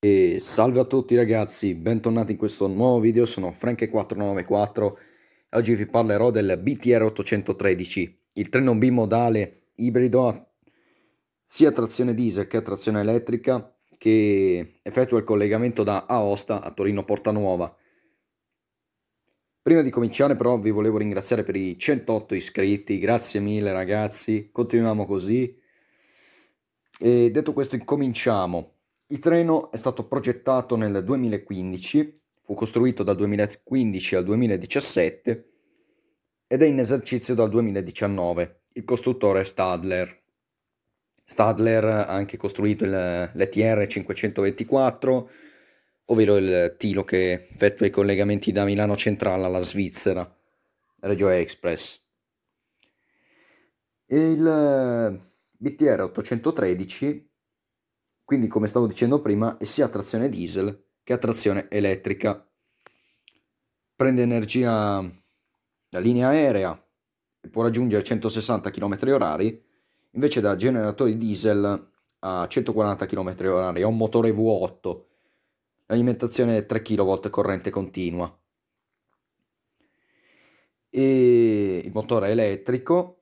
E salve a tutti ragazzi, bentornati in questo nuovo video, sono Frank494 Oggi vi parlerò del BTR 813, il treno bimodale ibrido a sia trazione diesel che trazione elettrica che effettua il collegamento da Aosta a Torino Porta Nuova Prima di cominciare però vi volevo ringraziare per i 108 iscritti, grazie mille ragazzi, continuiamo così. E detto questo incominciamo. Il treno è stato progettato nel 2015, fu costruito dal 2015 al 2017 ed è in esercizio dal 2019. Il costruttore è Stadler. Stadler ha anche costruito l'ETR 524, ovvero il tiro che effettua i collegamenti da Milano Centrale alla Svizzera, Regio Express. Il eh, BTR 813 quindi come stavo dicendo prima è sia a trazione diesel che a trazione elettrica. Prende energia da linea aerea e può raggiungere 160 km/h, invece da generatori diesel a 140 km/h, è un motore V8, l'alimentazione è 3 kV corrente continua. E il motore elettrico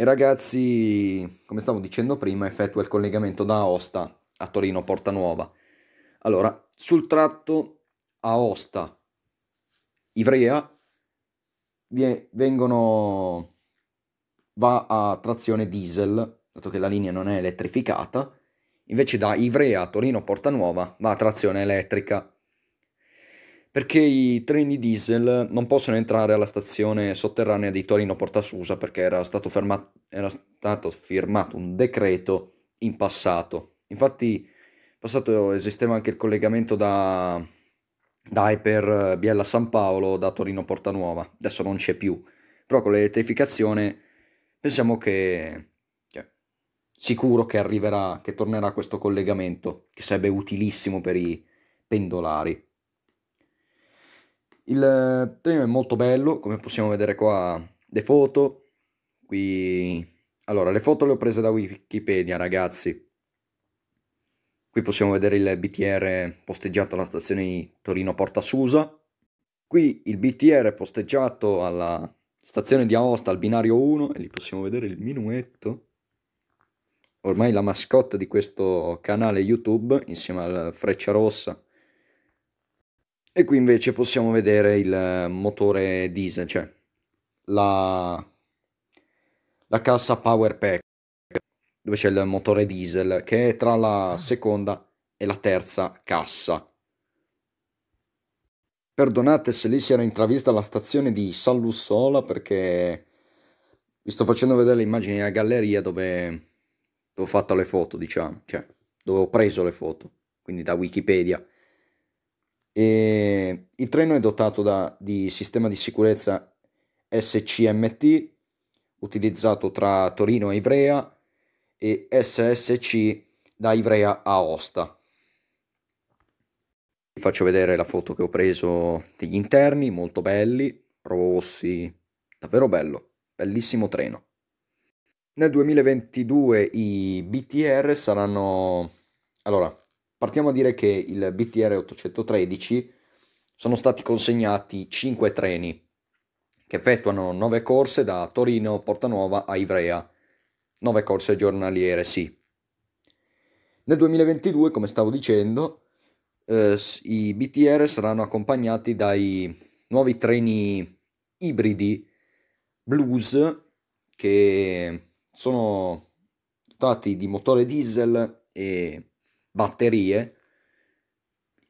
e ragazzi, come stavo dicendo prima, effettua il collegamento da Aosta a Torino Porta Nuova. Allora, sul tratto Aosta Ivrea vengono va a trazione diesel, dato che la linea non è elettrificata, invece da Ivrea a Torino Porta Nuova va a trazione elettrica perché i treni diesel non possono entrare alla stazione sotterranea di Torino Porta Susa perché era stato, fermato, era stato firmato un decreto in passato. Infatti in passato esisteva anche il collegamento da, da per eh, Biella San Paolo da Torino Porta Nuova, adesso non c'è più, però con l'elettrificazione pensiamo che cioè, sicuro che arriverà, che tornerà questo collegamento, che sarebbe utilissimo per i pendolari. Il eh, treno è molto bello, come possiamo vedere qua le foto. Qui... Allora, le foto le ho prese da Wikipedia, ragazzi. Qui possiamo vedere il BTR posteggiato alla stazione di Torino Porta Susa. Qui il BTR posteggiato alla stazione di Aosta al binario 1 e lì possiamo vedere il minuetto. Ormai la mascotte di questo canale YouTube insieme al Freccia Rossa e qui invece possiamo vedere il motore diesel, cioè la, la cassa Power Pack, dove c'è il motore diesel, che è tra la seconda e la terza cassa. Perdonate se lì si era intravista la stazione di San Lussola perché vi sto facendo vedere le immagini della galleria dove, dove ho fatto le foto, diciamo, cioè dove ho preso le foto, quindi da Wikipedia. E il treno è dotato da, di sistema di sicurezza SCMT utilizzato tra Torino e Ivrea e SSC da Ivrea a Osta. Vi faccio vedere la foto che ho preso degli interni, molto belli, rossi, davvero bello, bellissimo treno. Nel 2022 i BTR saranno... Allora, Partiamo a dire che il BTR 813 sono stati consegnati 5 treni che effettuano 9 corse da Torino Portanuova a Ivrea, 9 corse giornaliere, sì. Nel 2022, come stavo dicendo, eh, i BTR saranno accompagnati dai nuovi treni ibridi Blues che sono dotati di motore diesel e batterie.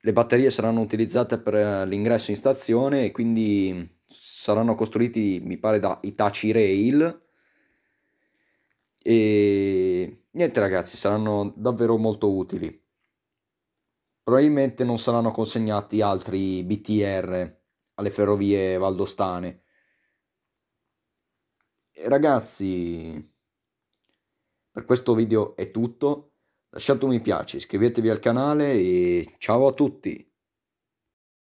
Le batterie saranno utilizzate per eh, l'ingresso in stazione e quindi saranno costruiti, mi pare, da Itachi Rail. E niente ragazzi, saranno davvero molto utili. Probabilmente non saranno consegnati altri BTR alle ferrovie valdostane. E ragazzi, per questo video è tutto lasciate un mi piace, iscrivetevi al canale e ciao a tutti!